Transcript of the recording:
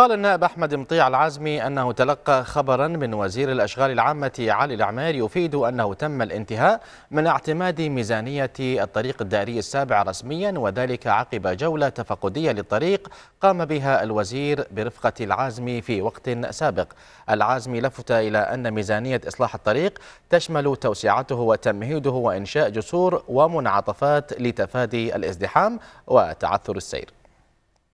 قال النائب أحمد مطيع العزمي أنه تلقى خبرا من وزير الأشغال العامة علي العمار يفيد أنه تم الانتهاء من اعتماد ميزانية الطريق الدائري السابع رسميا وذلك عقب جولة تفقدية للطريق قام بها الوزير برفقة العازمي في وقت سابق العازمي لفت إلى أن ميزانية إصلاح الطريق تشمل توسعته وتمهيده وإنشاء جسور ومنعطفات لتفادي الازدحام وتعثر السير